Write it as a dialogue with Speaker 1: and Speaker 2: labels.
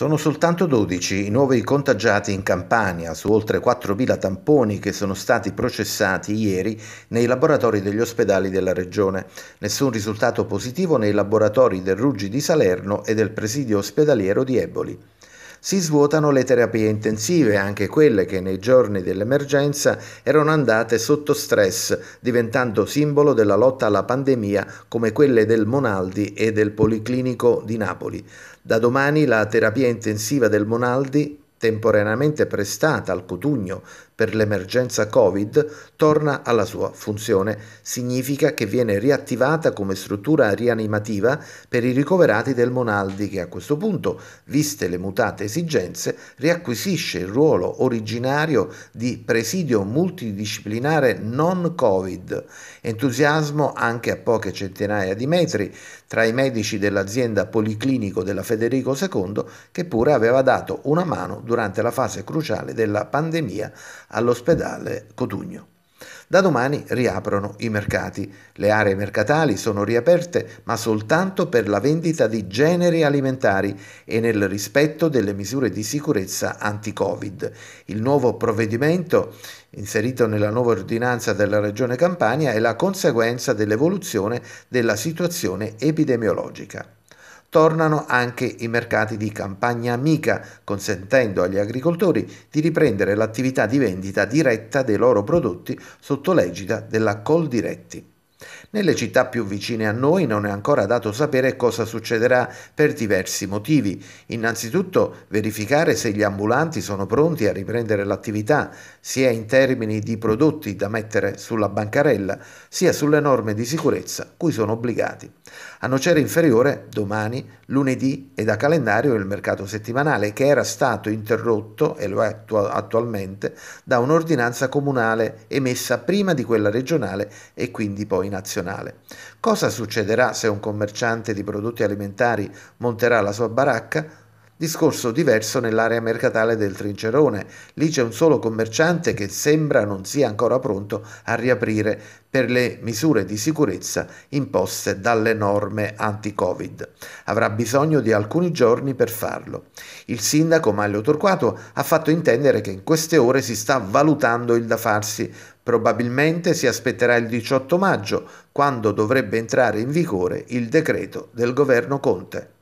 Speaker 1: Sono soltanto 12 i nuovi contagiati in Campania su oltre 4.000 tamponi che sono stati processati ieri nei laboratori degli ospedali della regione. Nessun risultato positivo nei laboratori del Ruggi di Salerno e del presidio ospedaliero di Eboli si svuotano le terapie intensive, anche quelle che nei giorni dell'emergenza erano andate sotto stress, diventando simbolo della lotta alla pandemia come quelle del Monaldi e del Policlinico di Napoli. Da domani la terapia intensiva del Monaldi temporaneamente prestata al Cotugno per l'emergenza Covid torna alla sua funzione. Significa che viene riattivata come struttura rianimativa per i ricoverati del Monaldi che a questo punto, viste le mutate esigenze, riacquisisce il ruolo originario di presidio multidisciplinare non Covid. Entusiasmo anche a poche centinaia di metri tra i medici dell'azienda policlinico della Federico II che pure aveva dato una mano durante la fase cruciale della pandemia all'ospedale Cotugno. Da domani riaprono i mercati. Le aree mercatali sono riaperte ma soltanto per la vendita di generi alimentari e nel rispetto delle misure di sicurezza anti-Covid. Il nuovo provvedimento inserito nella nuova ordinanza della Regione Campania è la conseguenza dell'evoluzione della situazione epidemiologica tornano anche i mercati di campagna amica, consentendo agli agricoltori di riprendere l'attività di vendita diretta dei loro prodotti sotto l'egida della Coldiretti. Nelle città più vicine a noi non è ancora dato sapere cosa succederà per diversi motivi. Innanzitutto verificare se gli ambulanti sono pronti a riprendere l'attività, sia in termini di prodotti da mettere sulla bancarella, sia sulle norme di sicurezza cui sono obbligati. A Nocera Inferiore, domani, lunedì è da calendario il mercato settimanale che era stato interrotto, e lo è attualmente, da un'ordinanza comunale emessa prima di quella regionale e quindi poi nazionale. Cosa succederà se un commerciante di prodotti alimentari monterà la sua baracca? Discorso diverso nell'area mercatale del Trincerone. Lì c'è un solo commerciante che sembra non sia ancora pronto a riaprire per le misure di sicurezza imposte dalle norme anti-Covid. Avrà bisogno di alcuni giorni per farlo. Il sindaco Maglio Torquato ha fatto intendere che in queste ore si sta valutando il da farsi. Probabilmente si aspetterà il 18 maggio, quando dovrebbe entrare in vigore il decreto del governo Conte.